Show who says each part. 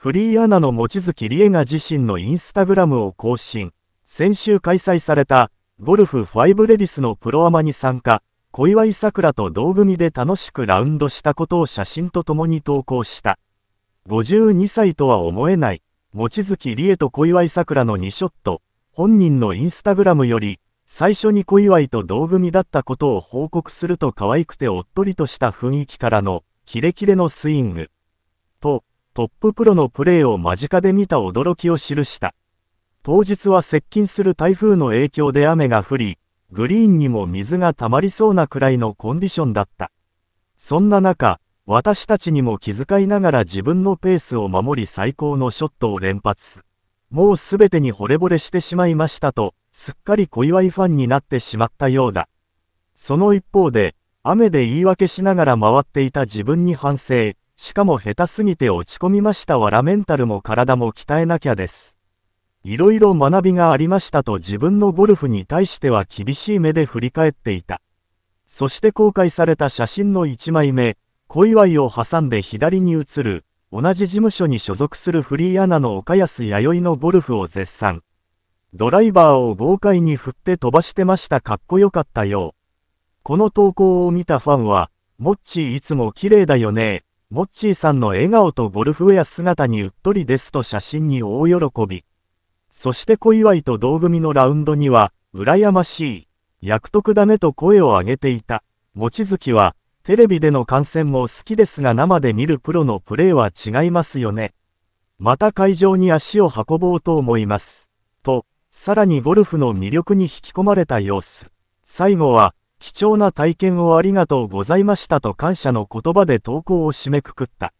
Speaker 1: フリーアナの望月理恵が自身のインスタグラムを更新。先週開催されたゴルフ5レディスのプロアマに参加、小祝さくらと同組で楽しくラウンドしたことを写真と共に投稿した。52歳とは思えない、望月理恵と小祝さくらの2ショット、本人のインスタグラムより、最初に小祝と同組だったことを報告すると可愛くておっとりとした雰囲気からの、キレキレのスイング。と、トッププロのプレーを間近で見た驚きを記した。当日は接近する台風の影響で雨が降り、グリーンにも水が溜まりそうなくらいのコンディションだった。そんな中、私たちにも気遣いながら自分のペースを守り最高のショットを連発。もうすべてに惚れ惚れしてしまいましたと、すっかり小祝ファンになってしまったようだ。その一方で、雨で言い訳しながら回っていた自分に反省、しかも下手すぎて落ち込みましたわらメンタルも体も鍛えなきゃです。いろいろ学びがありましたと自分のゴルフに対しては厳しい目で振り返っていた。そして公開された写真の1枚目、小祝いを挟んで左に移る、同じ事務所に所属するフリーアナの岡安弥生のゴルフを絶賛。ドライバーを豪快に振って飛ばしてましたかっこよかったよ。この投稿を見たファンは、もっちいつも綺麗だよね、モッチーさんの笑顔とゴルフウェア姿にうっとりですと写真に大喜び。そして小祝いと同組のラウンドには、羨ましい、役得だねと声を上げていた。望月は、テレビでの観戦も好きですが生で見るプロのプレーは違いますよね。また会場に足を運ぼうと思います。と、さらにゴルフの魅力に引き込まれた様子。最後は、貴重な体験をありがとうございましたと感謝の言葉で投稿を締めくくった。